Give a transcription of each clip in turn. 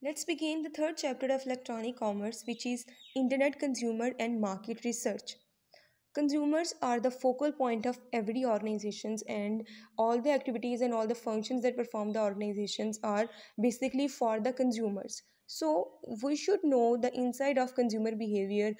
Let's begin the third chapter of electronic commerce, which is Internet Consumer and Market Research. Consumers are the focal point of every organizations and all the activities and all the functions that perform the organizations are basically for the consumers. so we should know the inside of consumer behavior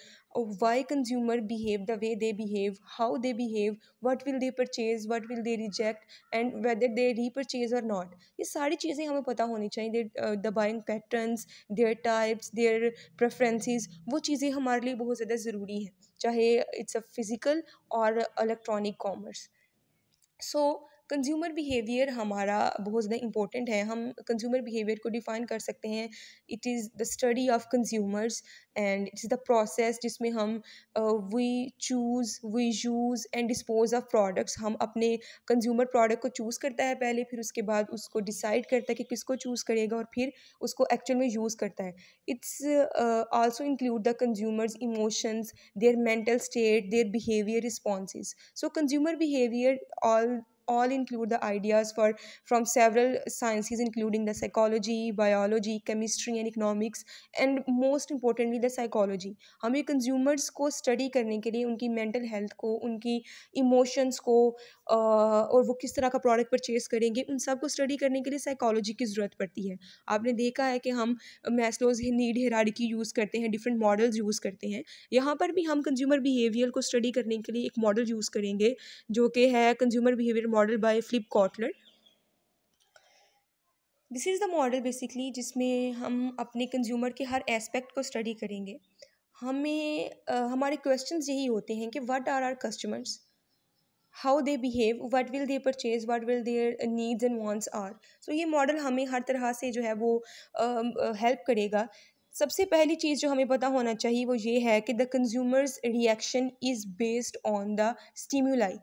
why consumer behave the way they behave how they behave what will they purchase what will they reject and whether they repurchase or not ye sari ये सारी चीज़ें हमें पता होनी चाहिए the buying patterns their types their preferences वो चीज़ें हमारे लिए बहुत ज़्यादा ज़रूरी हैं चाहे इट्स अ फिज़िकल और electronic commerce so consumer behaviour हमारा बहुत ज़्यादा इंपॉर्टेंट है हम कंज्यूमर बिहेवियर को डिफ़ाइन कर सकते हैं it is the study of consumers and it is the process जिसमें हम we choose we use and dispose of products हम अपने कंज्यूमर प्रोडक्ट को चूज़ करता है पहले फिर उसके बाद उसको डिसाइड करता है कि किसको चूज़ करेगा और फिर उसको एक्चुअल में यूज़ करता है it's also include the consumers emotions their mental state their behaviour response so consumer behaviour all all include the ideas for from several sciences including the psychology biology chemistry and economics and most importantly the psychology हमें consumers को study करने के लिए उनकी mental health को उनकी emotions को और वो किस तरह का product purchase करेंगे उन सब को study करने के लिए psychology की ज़रूरत पड़ती है आपने देखा है कि हम मैस्लोज नीड हेराडिकी यूज़ करते हैं डिफरेंट मॉडल्स यूज़ करते हैं यहाँ पर भी हम कंज्यूमर बिहेवियर को स्टडी करने के लिए एक मॉडल यूज़ करेंगे जो कि है consumer behaviour model by Philip Kotler this is the model basically जिसमें हम अपने कंज्यूमर के हर एस्पेक्ट को स्टडी करेंगे हमें हमारे क्वेश्चंस यही होते हैं कि what are are customers how they behave what will they purchase what will their needs and wants are so ये मॉडल हमें हर तरह से जो है वो हेल्प uh, करेगा सबसे पहली चीज़ जो हमें पता होना चाहिए वो ये है कि the consumers reaction is based on the stimuli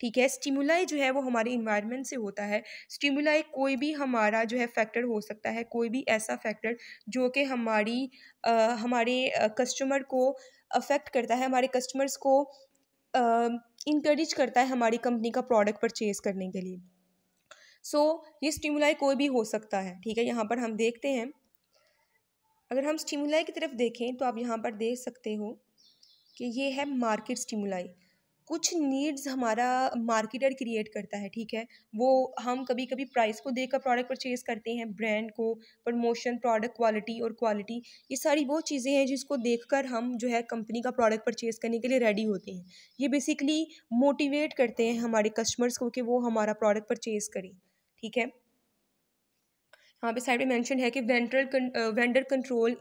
ठीक है स्टिमुलाई जो है वो हमारे इन्वायरमेंट से होता है स्टिमुलाई कोई भी हमारा जो है फैक्टर हो सकता है कोई भी ऐसा फैक्टर जो कि हमारी आ, हमारे कस्टमर को अफेक्ट करता है हमारे कस्टमर्स को इनक्रेज करता है हमारी कंपनी का प्रोडक्ट परचेज़ करने के लिए सो so, ये स्टिमुलाई कोई भी हो सकता है ठीक है यहाँ पर हम देखते हैं अगर हम स्टिमुलाई की तरफ देखें तो आप यहाँ पर देख सकते हो कि ये है मार्केट स्टिमुलाई कुछ नीड्स हमारा मार्केटर क्रिएट करता है ठीक है वो हम कभी कभी प्राइस को देखकर प्रोडक्ट परचेज़ करते हैं ब्रांड को प्रमोशन प्रोडक्ट क्वालिटी और क्वालिटी ये सारी वो चीज़ें हैं जिसको देखकर हम जो है कंपनी का प्रोडक्ट परचेज़ करने के लिए रेडी होते हैं ये बेसिकली मोटिवेट करते हैं हमारे कस्टमर्स को कि वो हमारा प्रोडक्ट परचेज़ करें ठीक है यहाँ पे साइड में मेंशन है कि ventral vendor control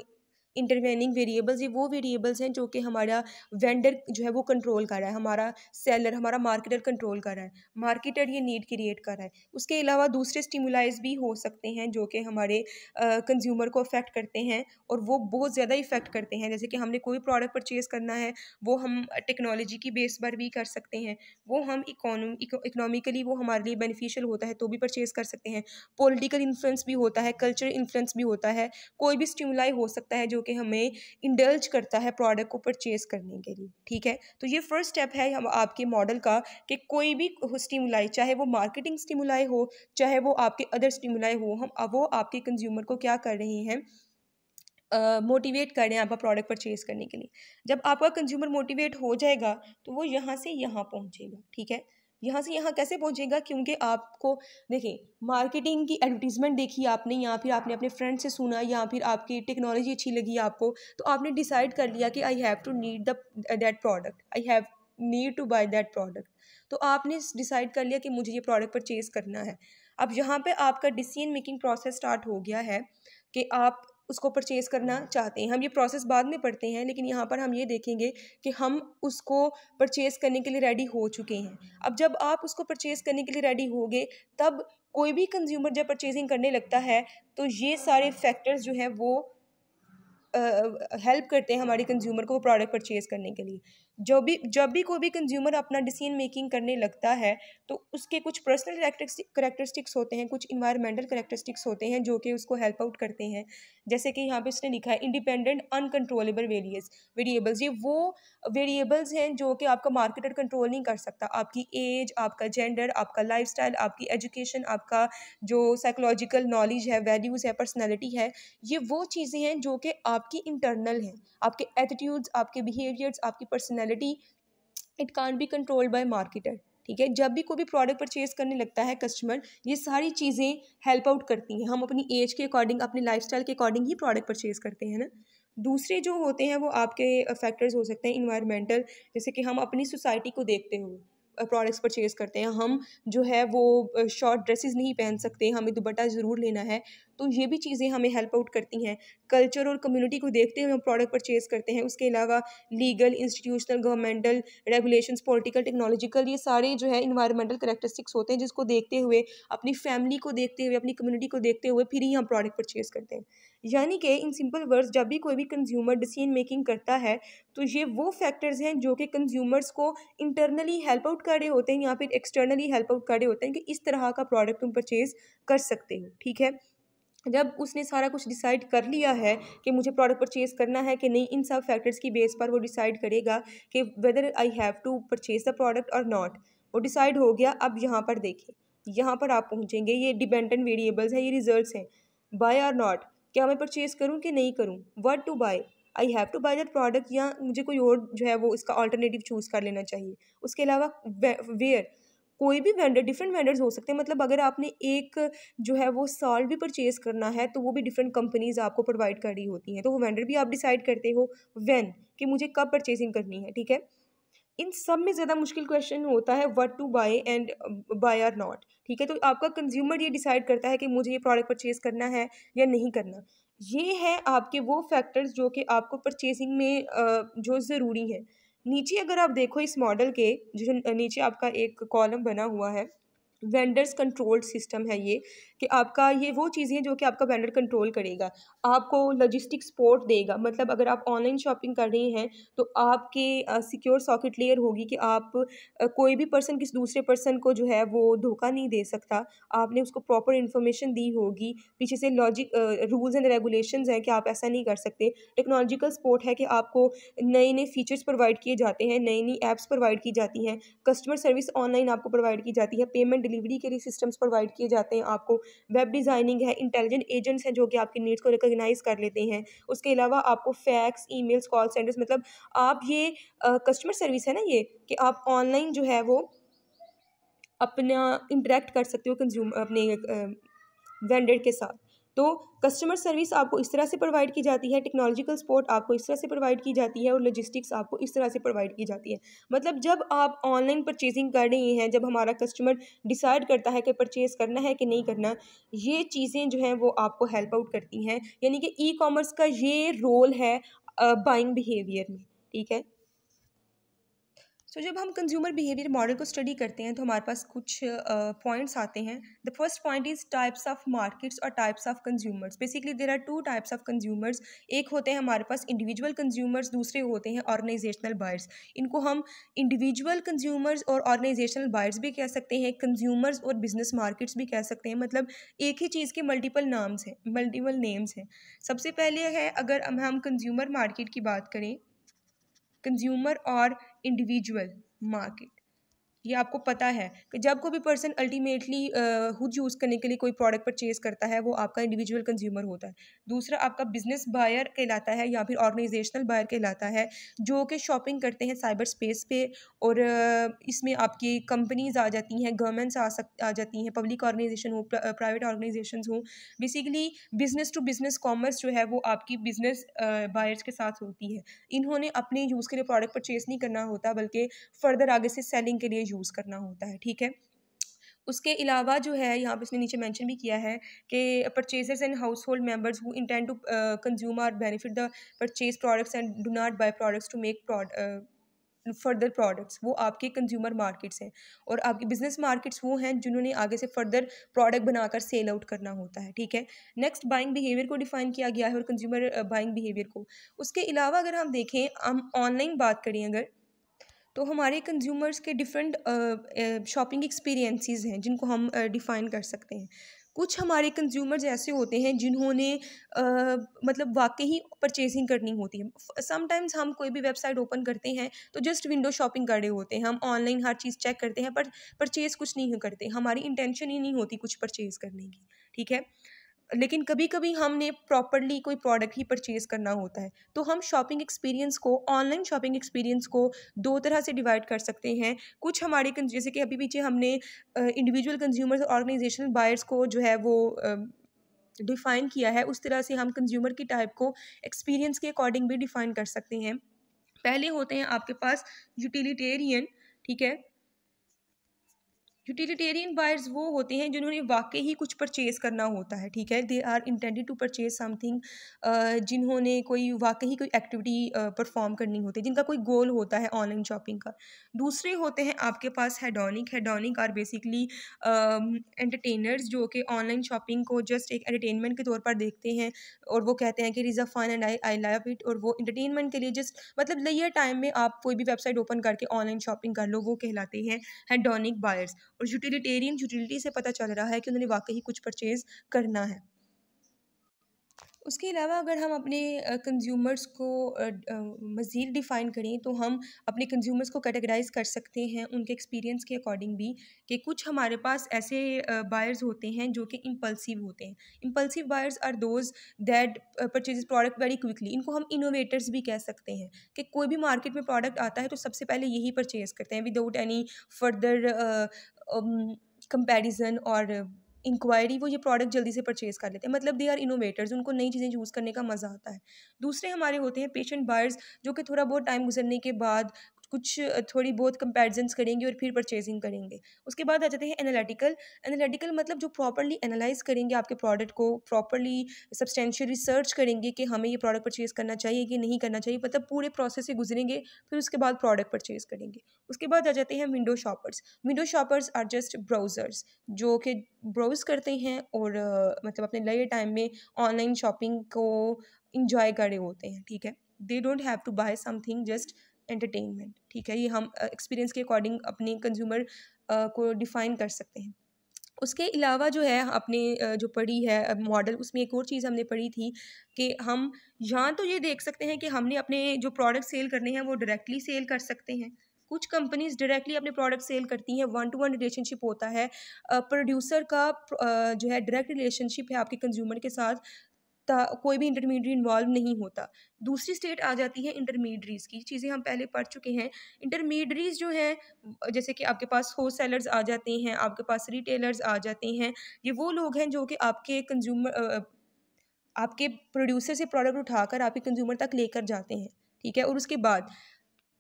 intervening variables ये वो वेरिएबल्स हैं जो कि हमारा वेंडर जो है वो कंट्रोल कर रहा है हमारा सेलर हमारा मार्केटर कंट्रोल कर रहा है मार्केटर ये नीड क्रिएट कर रहा है उसके अलावा दूसरे स्टिमुलाइज भी हो सकते हैं जो कि हमारे कंज्यूमर को अफेक्ट करते हैं और वो बहुत ज़्यादा इफेक्ट करते हैं जैसे कि हमने कोई प्रोडक्ट परचेज़ करना है वो हम टेक्नोलॉजी की बेस पर भी कर सकते हैं वो हम इकोनॉमिकली वो हमारे लिए बेनिफिशियल होता है तो भी परचेज़ कर सकते हैं पोलिटिकल इन्फ्लुएंस भी होता है कल्चर इन्फ्लुएंस भी होता है कोई भी स्टिमुलाई हो सकता है जो के हमें इंडल्ज करता है प्रोडक्ट को परचेज करने के लिए ठीक है तो ये फर्स्ट स्टेप है हम आपके मॉडल का कि कोई भी स्टिमुलाई चाहे वो मार्केटिंग स्टिमुलाई हो चाहे वो आपके अदर स्टिमुलाई हो हम वो आपके कंज्यूमर को क्या कर रहे हैं मोटिवेट uh, कर रहे हैं आपका प्रोडक्ट परचेज़ करने के लिए जब आपका कंज्यूमर मोटिवेट हो जाएगा तो वो यहाँ से यहाँ पहुँचेगा ठीक है यहाँ से यहाँ कैसे पहुँचेगा क्योंकि आपको देखिए मार्केटिंग की एडवर्टीज़मेंट देखी आपने या फिर आपने अपने फ्रेंड से सुना या फिर आपकी टेक्नोलॉजी अच्छी लगी आपको तो आपने डिसाइड कर लिया कि I have to need the that product I have need to buy that product तो आपने डिसाइड कर लिया कि मुझे ये प्रोडक्ट परचेज़ करना है अब यहाँ पर आपका डिसीजन मेकिंग प्रोसेस स्टार्ट हो गया है कि आप उसको परचेज़ करना हाँ। चाहते हैं हम ये प्रोसेस बाद में पढ़ते हैं लेकिन यहाँ पर हम ये देखेंगे कि हम उसको परचेज़ करने के लिए रेडी हो चुके हैं अब जब आप उसको परचेज़ करने के लिए रेडी हो गए तब कोई भी कंज्यूमर जब परचेजिंग करने लगता है तो ये सारे फैक्टर्स जो हैं वो हेल्प करते हैं हमारे कंज्यूमर को वो प्रोडक्ट परचेज़ करने के लिए जो भी जब भी कोई भी कंज्यूमर अपना डिसीजन मेकिंग करने लगता है तो उसके कुछ पर्सनल करेक्टरिस्टिक्स होते हैं कुछ इन्वायरमेंटल करेक्टरिस्टिक्स होते हैं जो कि उसको हेल्प आउट करते हैं जैसे कि यहाँ पे उसने लिखा है इंडिपेंडेंट अनकंट्रोलेबल वेरियस वेरिएबल्स ये वो वेरिएबल्स हैं जो कि आपका मार्केटर कंट्रोल नहीं कर सकता आपकी एज आपका जेंडर आपका लाइफ आपकी एजुकेशन आपका जो साइकोलॉजिकल नॉलेज है वैल्यूज़ है पर्सनैलिटी है ये वो चीज़ें हैं जो कि आपकी इंटरनल हैं आपके एटीट्यूड्स आपके बिहेवियर्स आपकी personality personality it can be controlled by marketer ठीक है जब भी कोई भी प्रोडक्ट परचेज करने लगता है कस्टमर ये सारी चीज़ें हेल्प आउट करती हैं हम अपनी एज के अकॉर्डिंग अपने लाइफस्टाइल के अकॉर्डिंग ही प्रोडक्ट परचेज करते हैं ना दूसरे जो होते हैं वो आपके फैक्टर्स हो सकते हैं इन्वायरमेंटल जैसे कि हम अपनी सोसाइटी को देखते हुए प्रोडक्ट्स परचेज़ करते हैं हम जो है वो शॉर्ट ड्रेसेस नहीं पहन सकते हमें दुपट्टा ज़रूर लेना है तो ये भी चीज़ें हमें हेल्प आउट करती हैं कल्चर और कम्युनिटी को देखते हुए हम प्रोडक्ट परचेज़ करते हैं उसके अलावा legal institutional governmental regulation political technological ये सारे जो है इन्वायरमेंटल करेक्टरिस्टिक्स होते हैं जिसको देखते हुए अपनी फैमिली को देखते हुए अपनी कम्युनिटी को देखते हुए फिर ही हम प्रोडक्ट परचेज़ करते हैं यानी कि इन सिंपल वर्ड्स जब भी कोई भी कंज्यूमर डिसीजन मेकिंग करता है तो ये वो फैक्टर्स हैं जो कि कंज्यूमर्स को इंटरनली हेल्प आउट कर रहे होते हैं यहाँ फिर एक्सटर्नली हेल्प आउट कर रहे होते हैं कि इस तरह का प्रोडक्ट तुम परचेज़ कर सकते हो ठीक है जब उसने सारा कुछ डिसाइड कर लिया है कि मुझे प्रोडक्ट परचेज़ करना है कि नहीं इन सब फैक्टर्स की बेस पर वो डिसाइड करेगा कि whether I have to purchase the product और नॉट वो डिसाइड हो गया अब यहाँ पर देखें यहाँ पर आप पहुँचेंगे ये डिपेंडेंट वेरिएबल्स हैं ये रिजल्ट हैं बाय आर नॉट क्या मैं परचेज़ करूँ कि नहीं करूँ what to buy I have to buy that product या मुझे कोई और जो है वो इसका ऑल्टरनेटिव चूज़ कर लेना चाहिए उसके अलावा वेयर कोई भी वेंडर डिफरेंट वेंडर्स हो सकते हैं मतलब अगर आपने एक जो है वो सॉल्ट भी परचेज़ करना है तो वो भी डिफरेंट कंपनीज़ आपको प्रोवाइड कर रही होती हैं तो वो वेंडर भी आप डिसाइड करते हो वेन कि मुझे कब परचेजिंग करनी है ठीक है इन सब में ज़्यादा मुश्किल क्वेश्चन होता है what to buy and buy or not ठीक है तो आपका कंज्यूमर ये डिसाइड करता है कि मुझे ये प्रोडक्ट परचेज़ करना है या नहीं करना ये है आपके वो फैक्टर्स जो कि आपको परचेजिंग में जो ज़रूरी है नीचे अगर आप देखो इस मॉडल के जो नीचे आपका एक कॉलम बना हुआ है वेंडर्स कंट्रोल्ड सिस्टम है ये कि आपका ये वो चीज़ें जो कि आपका वेंडर कंट्रोल करेगा आपको लॉजिस्टिक सपोर्ट देगा मतलब अगर आप ऑनलाइन शॉपिंग कर रहे हैं तो आपके सिक्योर सॉकेट लेयर होगी कि आप आ, कोई भी पर्सन किसी दूसरे पर्सन को जो है वो धोखा नहीं दे सकता आपने उसको प्रॉपर इन्फॉर्मेशन दी होगी पीछे से लॉजिक रूल्स एंड रेगुलेशन हैं कि आप ऐसा नहीं कर सकते टेक्नोलॉजिकल सपोर्ट है कि आपको नए नए फीचर्स प्रोवाइड किए जाते हैं नई नई ऐप्स प्रोवाइड की जाती हैं कस्टमर सर्विस ऑनलाइन आपको प्रोवाइड की जाती है पेमेंट डिलीवरी के लिए सिस्टम्स प्रोवाइड किए जाते हैं आपको वेब डिज़ाइनिंग है इंटेलिजेंट एजेंट्स हैं जो कि आपकी नीड्स को रिकोगनाइज़ कर लेते हैं उसके अलावा आपको फैक्स ईमेल्स कॉल सेंटर्स मतलब आप ये कस्टमर सर्विस है ना ये कि आप ऑनलाइन जो है वो अपना इंटरेक्ट कर सकते हो कंज्यूमर अपने वेंडर के साथ तो कस्टमर सर्विस आपको इस तरह से प्रोवाइड की जाती है टेक्नोलॉजिकल सपोर्ट आपको इस तरह से प्रोवाइड की जाती है और लॉजिस्टिक्स आपको इस तरह से प्रोवाइड की जाती है मतलब जब आप ऑनलाइन परचेजिंग कर रही हैं जब हमारा कस्टमर डिसाइड करता है कि परचेज़ करना है कि नहीं करना ये चीज़ें जो हैं वो आपको हेल्प आउट करती हैं यानी कि ई कॉमर्स का ये रोल है बाइंग बिहेवियर में ठीक है तो जब हम कंज्यूमर बिहेवियर मॉडल को स्टडी करते हैं तो हमारे पास कुछ पॉइंट्स uh, आते हैं the first point is types of markets और types of consumers basically there are two types of consumers एक होते हैं हमारे पास इंडिविजुअल कंज्यूमर्स दूसरे होते हैं ऑर्गेनाइजेशनल बायर्स इनको हम इंडिविजुअल कंज्यूमर्स और ऑर्गेनाइजेशनल बायर्स भी कह सकते हैं कंज्यूमर्स और बिजनेस मार्केट्स भी कह सकते हैं मतलब एक ही चीज़ के मल्टीपल नाम्स हैं मल्टीपल नेम्स हैं सबसे पहले है अगर हम कंज्यूमर मार्केट की बात करें कंज्यूमर और इंडिविजुअल मार्केट ये आपको पता है कि जब कोई भी पर्सन अल्टीमेटली खुद यूज़ करने के लिए कोई प्रोडक्ट परचेज़ करता है वो आपका इंडिविजुअल कंज्यूमर होता है दूसरा आपका बिजनेस बायर कहलाता है या फिर ऑर्गेनाइजेशनल बायर कहलाता है जो कि शॉपिंग करते हैं साइबर स्पेस पे और इसमें आपकी कंपनीज आ जाती हैं गवर्नमेंट्स आ सक आ जाती हैं पब्लिक ऑर्गेनाइजेशन हो प्राइवेट ऑर्गेनाइजेशन हो basically business to business commerce जो है वो आपकी बिजनेस बायर्स के साथ होती है इन्होंने अपने यूज़ के लिए प्रोडक्ट परचेज़ नहीं करना होता बल्कि फ़र्दर आगे से सेलिंग के लिए यूज़ करना होता है ठीक है उसके अलावा जो है यहाँ पे इसने नीचे मेंशन भी किया है कि purchasers and household members who intend to consume or benefit the purchase products and do not buy products to make further products वो आपके कंज्यूमर मार्केट्स हैं और आपके बिजनेस मार्केट्स वो हैं जिन्होंने आगे से फर्दर प्रोडक्ट बनाकर सेल आउट करना होता है ठीक है नेक्स्ट बाइंग बिहेवियर को डिफाइन किया गया है और कंज्यूमर बाइंग बिहेवियर को उसके अलावा अगर हम देखें हम ऑनलाइन बात करें अगर तो हमारे कंज्यूमर्स के डिफरेंट शॉपिंग एक्सपीरियंसेस हैं जिनको हम डिफ़ाइन कर सकते हैं कुछ हमारे कंज्यूमर्स ऐसे होते हैं जिन्होंने मतलब वाकई ही परचेसिंग करनी होती है समटाइम्स हम कोई भी वेबसाइट ओपन करते हैं तो जस्ट विंडो शॉपिंग कर रहे होते हैं हम ऑनलाइन हर चीज़ चेक करते हैं पर परचेज़ कुछ नहीं करते हमारी इंटेंशन ही नहीं होती कुछ परचेज़ करने की ठीक है लेकिन कभी कभी हमने प्रॉपरली कोई प्रोडक्ट ही परचेज़ करना होता है तो हम शॉपिंग एक्सपीरियंस को ऑनलाइन शॉपिंग एक्सपीरियंस को दो तरह से डिवाइड कर सकते हैं कुछ हमारे जैसे कि अभी पीछे हमने इंडिविजुअल कंज्यूमर्स ऑर्गेनाइजेशनल बायर्स को जो है वो डिफ़ाइन किया है उस तरह से हम कंज्यूमर की टाइप को एक्सपीरियंस के अकॉर्डिंग भी डिफ़ाइन कर सकते हैं पहले होते हैं आपके पास यूटिलिटेरियन ठीक है यूटिलिटेरियन बायर्स वो होते हैं जिन्होंने वाकई ही कुछ परचेज़ करना होता है ठीक है they are intended to purchase something जिन्होंने कोई वाकई ही कोई एक्टिविटी परफॉर्म uh, करनी होती है जिनका कोई गोल होता है ऑनलाइन शॉपिंग का दूसरे होते हैं आपके पास hedonic hedonic are basically entertainers जो कि ऑनलाइन शॉपिंग को जस्ट एक एंटरटेनमेंट के तौर पर देखते हैं और वो कहते हैं कि रिज़ा fun and I I love it और वो इंटरटेनमेंट के लिए जस्ट मतलब लियर टाइम में आप कोई भी वेबसाइट ओपन करके ऑनलाइन शॉपिंग कर लो वो कहलाते हैं हेडोनिक बायर्स और यूटिलिटेरियन यूटिलिटी से पता चल रहा है कि उन्होंने वाकई कुछ परचेज़ करना है उसके अलावा अगर हम अपने कंज्यूमर्स को मज़ीद डिफ़ाइन करें तो हम अपने कंज्यूमर्स को कैटेगराइज कर सकते हैं उनके एक्सपीरियंस के अकॉर्डिंग भी कि कुछ हमारे पास ऐसे बायर्स होते हैं जो कि इम्पल्सिव होते हैं impulsive buyers are those that purchase product very quickly इनको हम इनोवेटर्स भी कह सकते हैं कि कोई भी मार्केट में प्रोडक्ट आता है तो सबसे पहले यही परचेज़ करते हैं विदाउट एनी फर्दर कंपेरिजन और इंक्वायरी वो ये प्रोडक्ट जल्दी से परचेज़ कर लेते हैं मतलब दे आर इनोवेटर्स उनको नई चीज़ें यूज़ करने का मज़ा आता है दूसरे हमारे होते हैं पेशेंट बायर्स जो कि थोड़ा बहुत टाइम गुजरने के बाद कुछ थोड़ी बहुत कंपेरिजन्स करेंगे और फिर परचेजिंग करेंगे उसके बाद आ जाते हैं एनालिटिकल एनालिटिकल मतलब जो प्रॉपरली एनालाइज करेंगे आपके प्रोडक्ट को प्रॉपरली सब्सटेंशियल रिसर्च करेंगे कि हमें ये प्रोडक्ट परचेज़ करना चाहिए कि नहीं करना चाहिए मतलब पूरे प्रोसेस से गुजरेंगे फिर उसके बाद प्रोडक्ट परचेज़ करेंगे उसके बाद आ जाते हैं window shoppers window shoppers are just browsers जो कि ब्राउज़ करते हैं और मतलब अपने लए टाइम में ऑनलाइन शॉपिंग को इंजॉय कर रहे होते हैं ठीक है they don't have to buy something just entertainment ठीक है ये हम एक्सपीरियंस के अकॉर्डिंग अपने कंज्यूमर को डिफ़ाइन कर सकते हैं उसके अलावा जो है अपने जो पढ़ी है मॉडल उसमें एक और चीज़ हमने पढ़ी थी कि हम यहाँ तो ये देख सकते हैं कि हमने अपने जो प्रोडक्ट सेल करने हैं वो डायरेक्टली सेल कर सकते हैं कुछ कंपनीज डायरेक्टली अपने प्रोडक्ट सेल करती हैं वन टू वन रिलेशनशिप होता है प्रोड्यूसर का जो है डायरेक्ट रिलेशनशिप है आपके कंज्यूमर के साथ कोई भी इंटरमीडियट इन्वॉल्व नहीं होता दूसरी स्टेट आ जाती है इंटरमीडरीज़ की चीज़ें हम पहले पढ़ चुके हैं इंटरमीडरीज़ जो हैं जैसे कि आपके पास होल सेलर्स आ जाते हैं आपके पास रिटेलर्स आ जाते हैं ये वो लोग हैं जो कि आपके कंज्यूमर आपके प्रोड्यूसर से प्रोडक्ट उठाकर आपके कंज्यूमर तक लेकर जाते हैं ठीक है और उसके बाद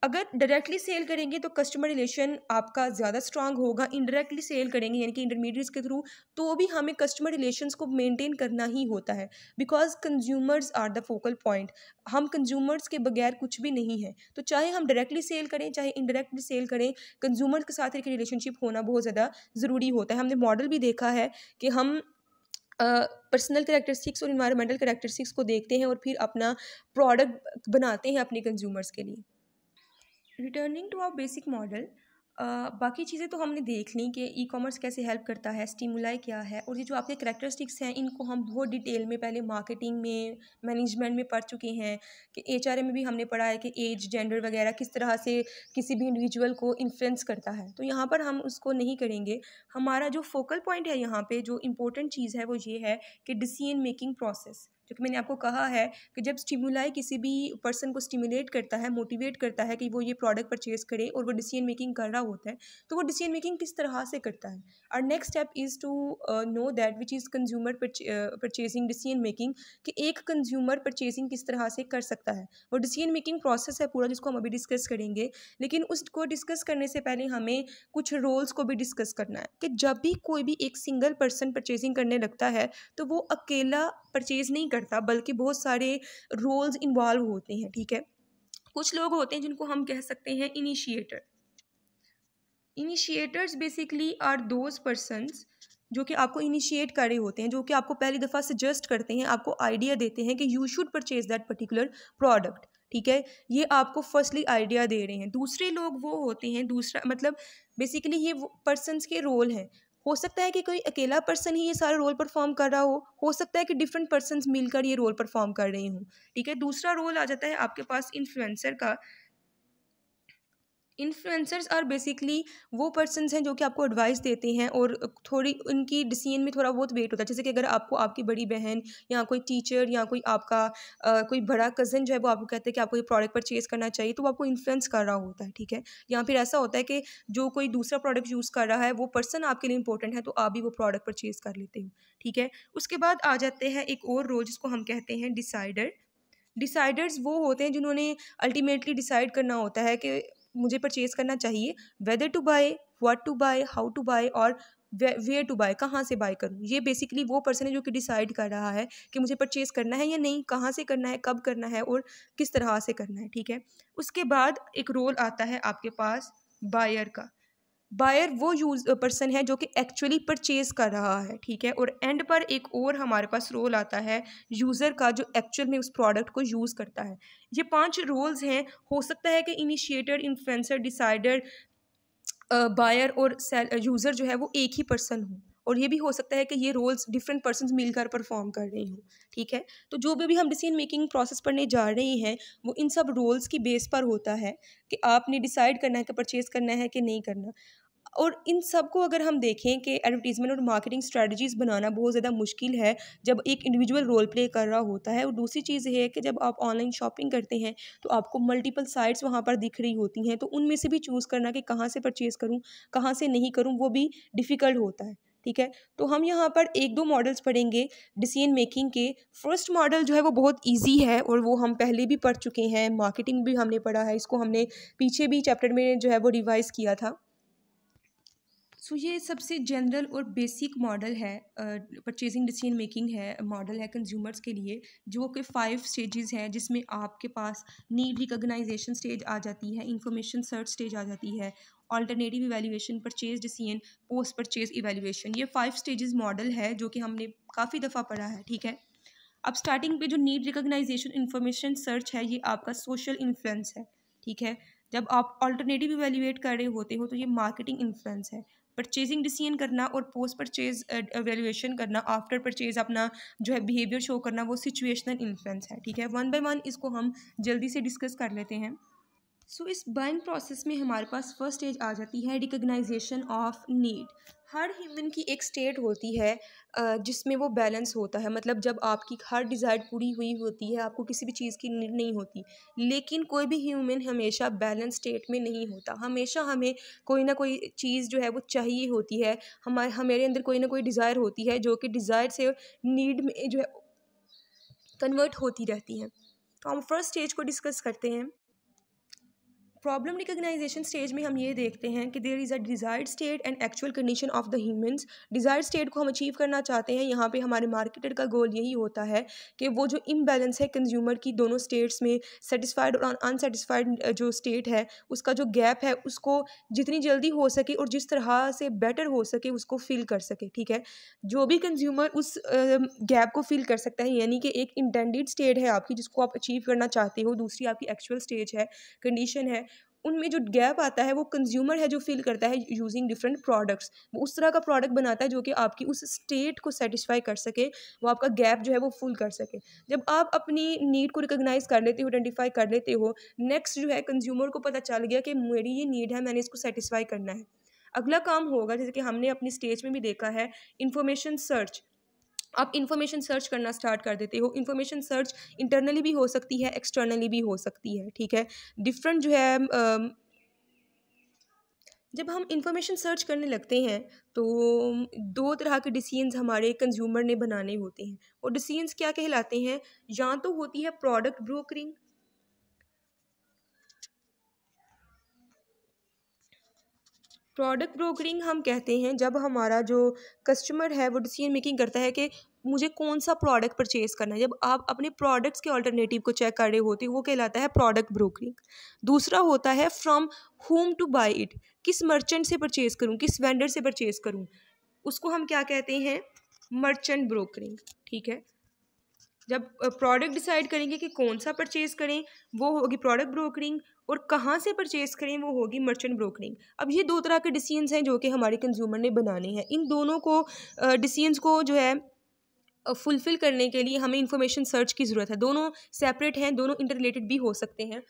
अगर डायरेक्टली सेल करेंगे तो कस्टमर रिलेशन आपका ज़्यादा स्ट्रांग होगा इनडायरेक्टली सेल करेंगे यानी कि इंटरमीडिएट्स के थ्रू तो भी हमें कस्टमर रिलेशंस को मेंटेन करना ही होता है because consumers are the focal point हम कंज्यूमर्स के बगैर कुछ भी नहीं है तो चाहे हम डायरेक्टली सेल करें चाहे इनडायरेक्टली सेल करें कंज्यूमर के साथ एक रिलेशनशिप होना बहुत ज़्यादा ज़रूरी होता है हमने मॉडल भी देखा है कि हम पर्सनल करेक्टरिस्टिक्स और इन्वायरमेंटल करेक्टरिस्टिक्स को देखते हैं और फिर अपना प्रोडक्ट बनाते हैं अपने कंज्यूमर्स के लिए returning to our basic model बाकी चीज़ें तो हमने देख ली कि ई कॉमर्स कैसे हेल्प करता है स्टीमुलाई क्या है और ये जो आपके करेक्टरिस्टिक्स हैं इनको हम बहुत डिटेल में पहले मार्केटिंग में मैनेजमेंट में पढ़ चुके हैं कि एच में भी हमने पढ़ा है कि एज जेंडर वगैरह किस तरह से किसी भी इंडिविजुअल को इन्फ्लुएंस करता है तो यहाँ पर हम उसको नहीं करेंगे हमारा जो फोकल पॉइंट है यहाँ पर जो इम्पोर्टेंट चीज़ है वो ये है कि डिसीजन मेकिंग प्रोसेस जो कि मैंने आपको कहा है कि जब स्टिमुलाई किसी भी पर्सन को स्टिमुलेट करता है मोटिवेट करता है कि वो ये प्रोडक्ट परचेज करे और वो डिसीजन मेकिंग कर रहा होता है तो वो डिसीजन मेकिंग किस तरह से करता है और next step is to know that which is consumer purchasing decision making कि एक कंज्यूमर परचेजिंग किस तरह से कर सकता है वो डिसीजन मेकिंग प्रोसेस है पूरा जिसको हम अभी डिस्कस करेंगे लेकिन उसको डिस्कस करने से पहले हमें कुछ रोल्स को भी डिस्कस करना है कि जब भी कोई भी एक सिंगल पर्सन परचेजिंग करने लगता है तो वो अकेला परचेज़ नहीं कर करता बल्कि बहुत सारे रोल्स इन्वॉल्व होते हैं ठीक है कुछ लोग होते हैं जिनको हम कह सकते हैं initiator initiators basically are those persons जो कि आपको इनिशिएट कर रहे होते हैं जो कि आपको पहली दफ़ा सजेस्ट करते हैं आपको आइडिया देते हैं कि you should purchase that particular product ठीक है ये आपको फर्स्टली आइडिया दे रहे हैं दूसरे लोग वो होते हैं दूसरा मतलब बेसिकली ये पर्सनस के रोल हैं हो सकता है कि कोई अकेला पर्सन ही ये सारा रोल परफॉर्म कर रहा हो हो सकता है कि डिफरेंट पर्सन मिलकर ये रोल परफॉर्म कर रही हूँ ठीक है दूसरा रोल आ जाता है आपके पास इन्फ्लुएंसर का इन्फ्लुएंसर्स आर बेसिकली वो पर्सनस हैं जो कि आपको एडवाइस देते हैं और थोड़ी उनकी डिसीजन में थोड़ा बहुत वेट होता है जैसे कि अगर आपको आपकी बड़ी बहन या कोई टीचर या कोई आपका आ, कोई बड़ा कज़न जो है वो आपको कहते हैं कि आपको ये प्रोडक्ट परचेज़ करना चाहिए तो वो आपको इन्फ्लुएंस कर रहा होता है ठीक है या फिर ऐसा होता है कि जो कोई दूसरा प्रोडक्ट यूज़ कर रहा है वो पर्सन आपके लिए इंपॉर्टेंट है तो आप भी वो प्रोडक्ट परचेज़ कर लेते हो ठीक है उसके बाद आ जाते हैं एक और रोल जिसको हम कहते हैं डिसाइडर डिसाइडर्स वो होते हैं जिन्होंने अल्टीमेटली डिसाइड करना होता है कि मुझे परचेज़ करना चाहिए whether to buy what to buy how to buy और वेयर टू बाय कहाँ से बाय करूँ ये बेसिकली वो पर्सन है जो कि डिसाइड कर रहा है कि मुझे परचेज़ करना है या नहीं कहाँ से करना है कब करना है और किस तरह से करना है ठीक है उसके बाद एक रोल आता है आपके पास बायर का बायर वो यूज पर्सन है जो कि एक्चुअली परचेज़ कर रहा है ठीक है और एंड पर एक और हमारे पास रोल आता है यूज़र का जो एक्चुअल में उस प्रोडक्ट को यूज़ करता है ये पांच रोल्स हैं हो सकता है कि इनिशिएटर इन्फ्लुएंसर डिसाइडर बायर और यूज़र जो है वो एक ही पर्सन हो और ये भी हो सकता है कि ये रोल्स डिफरेंट पर्सन मिलकर परफॉर्म कर रही हूँ ठीक है तो जो भी अभी हम डिसीजन मेकिंग प्रोसेस पढ़ने जा रहे हैं वो इन सब रोल्स की बेस पर होता है कि आपने डिसाइड करना है कि परचेज़ करना है कि नहीं करना और इन सब को अगर हम देखें कि एडवर्टीज़मेंट और मार्केटिंग स्ट्रेटजीज़ बनाना बहुत ज़्यादा मुश्किल है जब एक इंडिविजुअल रोल प्ले कर रहा होता है और दूसरी चीज़ ये है कि जब आप ऑनलाइन शॉपिंग करते हैं तो आपको मल्टीपल साइट्स वहाँ पर दिख रही होती हैं तो उनमें से भी चूज़ करना कि कहाँ से परचेज़ करूँ कहाँ से नहीं करूँ वो भी डिफ़िकल्ट होता है ठीक है तो हम यहाँ पर एक दो मॉडल्स पढ़ेंगे डिसीजन मेकिंग के फर्स्ट मॉडल जो है वो बहुत ईजी है और वो हम पहले भी पढ़ चुके हैं मार्केटिंग भी हमने पढ़ा है इसको हमने पीछे भी चैप्टर में जो है वो रिवाइज़ किया था सो so, ये सबसे जनरल और बेसिक मॉडल है परचेजिंग डिसीजन मेकिंग है मॉडल है कंज्यूमर्स के लिए जो कि फाइव स्टेजेस हैं जिसमें आपके पास नीड रिकगनाइजेशन स्टेज आ जाती है इंफॉर्मेशन सर्च स्टेज आ जाती है alternative evaluation purchase decision post purchase evaluation ये फाइव स्टेजेस मॉडल है जो कि हमने काफ़ी दफ़ा पढ़ा है ठीक है अब स्टार्टिंग पे जो नीड रिकगनाइजेशन इन्फॉर्मेशन सर्च है ये आपका सोशल इन्फ्लुएंस है ठीक है जब आप ऑल्टरनेटिव इवेल्यूएट कर रहे होते हो तो ये मार्केटिंग इन्फ्लुएंस है परचेजिंग डिसीजन करना और पोस्ट परचेज एवेल्यूएशन करना आफ्टर परचेज अपना जो है बिहेवियर शो करना वो सिचुएशनल इन्फ्लुएंस है ठीक है वन बाय वन इसको हम जल्दी से डिस्कस कर लेते हैं सो so, इस बाइंग प्रोसेस में हमारे पास फर्स्ट स्टेज आ जाती है रिकग्नाइजेशन ऑफ नीड हर ह्यूमन की एक स्टेट होती है जिसमें वो बैलेंस होता है मतलब जब आपकी हर डिज़ायर पूरी हुई होती है आपको किसी भी चीज़ की नीड नहीं होती लेकिन कोई भी ह्यूमन हमेशा बैलेंस स्टेट में नहीं होता हमेशा हमें कोई ना कोई चीज़ जो है वो चाहिए होती है हमारे हमारे अंदर कोई ना कोई डिज़ायर होती है जो कि डिज़ायर से नीड में जो है कन्वर्ट होती रहती है तो हम फर्स्ट स्टेज को डिस्कस करते हैं प्रॉब्लम रिकोगनाइजेशन स्टेज में हम ये देखते हैं कि there is a desired state and actual condition of the humans desired state को हम अचीव करना चाहते हैं यहाँ पे हमारे मार्केटर का गोल यही होता है कि वो जो इम्बेलेंस है कंज्यूमर की दोनों स्टेट्स में सेटिसफाइड और अनसेटिसफाइड जो स्टेट है उसका जो गैप है उसको जितनी जल्दी हो सके और जिस तरह से बेटर हो सके उसको फिल कर सके ठीक है जो भी कंज्यूमर उस गैप को फिल कर सकता है यानी कि एक इंटेंडेड स्टेट है आपकी जिसको आप अचीव करना चाहते हो दूसरी आपकी एक्चुअल स्टेज है कंडीशन है उनमें जो गैप आता है वो कंज्यूमर है जो फील करता है यूजिंग डिफरेंट प्रोडक्ट्स वो उस तरह का प्रोडक्ट बनाता है जो कि आपकी उस स्टेट को सेटिस्फाई कर सके वो आपका गैप जो है वो फुल कर सके जब आप अपनी नीड को रिकोगनाइज़ कर लेते हो आइडेंटिफाई कर लेते हो नेक्स्ट जो है कंज्यूमर को पता चल गया कि मेरी ये नीड है मैंने इसको सेटिस्फाई करना है अगला काम होगा जैसे कि हमने अपनी स्टेज में भी देखा है इन्फॉर्मेशन सर्च आप इन्फॉर्मेशन सर्च करना स्टार्ट कर देते हो इन्फॉर्मेशन सर्च इंटरनली भी हो सकती है एक्सटर्नली भी हो सकती है ठीक है डिफरेंट जो है जब हम इंफॉर्मेशन सर्च करने लगते हैं तो दो तरह के डिसीजंस हमारे कंज्यूमर ने बनाने होते हैं और डिसीजंस क्या कहलाते हैं या तो होती है प्रोडक्ट ब्रोकरिंग प्रोडक्ट ब्रोकरिंग हम कहते हैं जब हमारा जो कस्टमर है वो डिसीजन मेकिंग करता है कि मुझे कौन सा प्रोडक्ट परचेज़ करना है जब आप अपने प्रोडक्ट्स के ऑल्टरनेटिव को चेक कर रहे होते हैं वो कहलाता है प्रोडक्ट ब्रोकरिंग दूसरा होता है from home to buy it किस मर्चेंट से परचेज़ करूँ किस वेंडर से परचेज़ करूँ उसको हम क्या कहते हैं मर्चेंट ब्रोकरिंग ठीक है जब प्रोडक्ट डिसाइड करेंगे कि कौन सा परचेज़ करें वो होगी प्रोडक्ट ब्रोकरिंग और कहाँ से परचेज़ करें वो होगी मर्चेंट ब्रोकरिंग अब ये दो तरह के डिसीजंस हैं जो कि हमारे कंज्यूमर ने बनाने हैं इन दोनों को डिसीजंस को जो है फुलफ़िल करने के लिए हमें इन्फॉर्मेशन सर्च की ज़रूरत है दोनों सेपरेट हैं दोनों इंटर रिलेटेड भी हो सकते हैं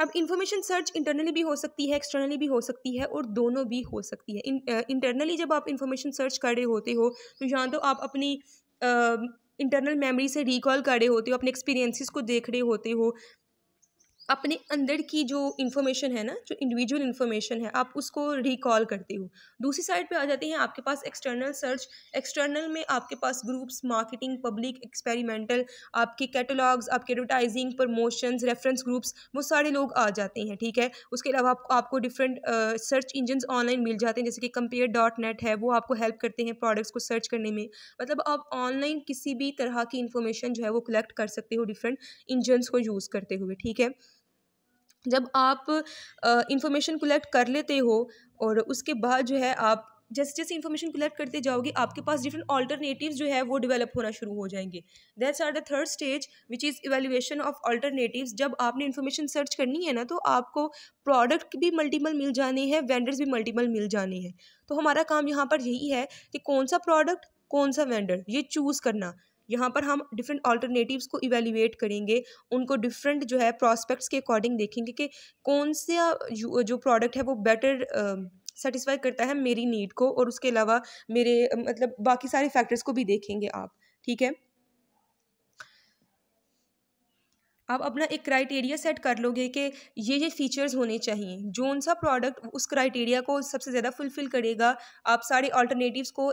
अब इंफॉर्मेशन सर्च इंटरनली भी हो सकती है एक्सटर्नली भी हो सकती है और दोनों भी हो सकती है इंटरनली uh, जब आप इन्फॉर्मेशन सर्च कर रहे होते हो तो या तो आप अपनी इंटरनल मेमोरी से रिकॉल कर रहे होते हो अपने एक्सपीरियंसेस को देख रहे होते हो अपने अंदर की जो इन्फॉर्मेशन है ना जो इंडिविजुअल इन्फॉर्मेशन है आप उसको रिकॉल करते हो दूसरी साइड पे आ जाते हैं आपके पास एक्सटर्नल सर्च एक्सटर्नल में आपके पास ग्रुप्स मार्केटिंग पब्लिक एक्सपेरिमेंटल आपके कैटलॉग्स आपके एडवर्टाइजिंग प्रमोशंस रेफरेंस ग्रुप्स वो सारे लोग आ जाते हैं ठीक है उसके अलावा आप, आपको डिफरेंट सर्च इंजन ऑनलाइन मिल जाते हैं जैसे कि कंपेयर डॉट नेट है वो आपको हेल्प करते हैं प्रोडक्ट्स को सर्च करने में मतलब आप ऑनलाइन किसी भी तरह की इन्फॉर्मेशन जो है वो कलेक्ट कर सकते हो डिफरेंट इंजन्स को यूज़ करते हुए ठीक है जब आप इंफॉर्मेशन कलेक्ट कर लेते हो और उसके बाद जो है आप जैसे जैसे इन्फॉर्मेशन कलेक्ट करते जाओगे आपके पास डिफरेंट ऑल्टरनेटिव जो है वो डेवलप होना शुरू हो जाएंगे that's are the third stage which is evaluation of alternatives जब आपने इन्फॉर्मेशन सर्च करनी है ना तो आपको प्रोडक्ट भी मल्टीपल मिल जाने हैं वेंडर्स भी मल्टीपल मिल जाने हैं तो हमारा काम यहाँ पर यही है कि कौन सा प्रोडक्ट कौन सा वेंडर ये चूज़ करना यहाँ पर हम डिफरेंट ऑल्टरनेटिव्स को इवेल्यूएट करेंगे उनको डिफरेंट जो है प्रॉस्पेक्ट्स के अकॉर्डिंग देखेंगे कि कौन सा जो प्रोडक्ट है वो बेटर सेटिस्फाई करता है मेरी नीड को और उसके अलावा मेरे मतलब बाकी सारे फैक्टर्स को भी देखेंगे आप ठीक है आप अपना एक क्राइटेरिया सेट कर लोगे कि ये ये फ़ीचर्स होने चाहिए जौन सा प्रोडक्ट उस क्राइटेरिया को सबसे ज़्यादा फुलफ़िल करेगा आप सारे ऑल्टरनेटिव्स को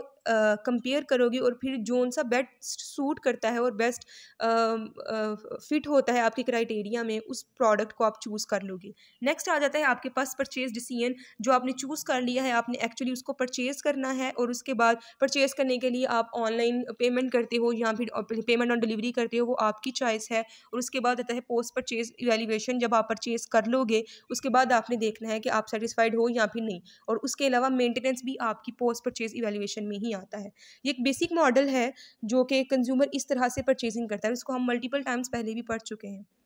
कंपेयर करोगे और फिर जौन सा बेस्ट सूट करता है और बेस्ट फिट होता है आपके क्राइटेरिया में उस प्रोडक्ट को आप चूज़ कर लोगे नेक्स्ट आ जाता है आपके पास परचेज डिसीजन जो आपने चूज़ कर लिया है आपने एक्चुअली उसको परचेज़ करना है और उसके बाद परचेज़ करने के लिए आप ऑनलाइन पेमेंट करते हो या फिर पेमेंट ऑन डिलीवरी करते हो वो आपकी चॉइस है और उसके बाद देता है पोस्ट परचेज इवेल्युएशन जब आप परचेज कर लोगे उसके बाद आपने देखना है कि आप सेटिस्फाइड हो या फिर नहीं और उसके अलावा मेंटेनेंस भी आपकी पोस्ट परचेज इवेल्यूएशन में ही आता है ये एक बेसिक मॉडल है जो कि कंज्यूमर इस तरह से परचेजिंग करता है उसको हम मल्टीपल टाइम्स पहले भी पढ़ चुके हैं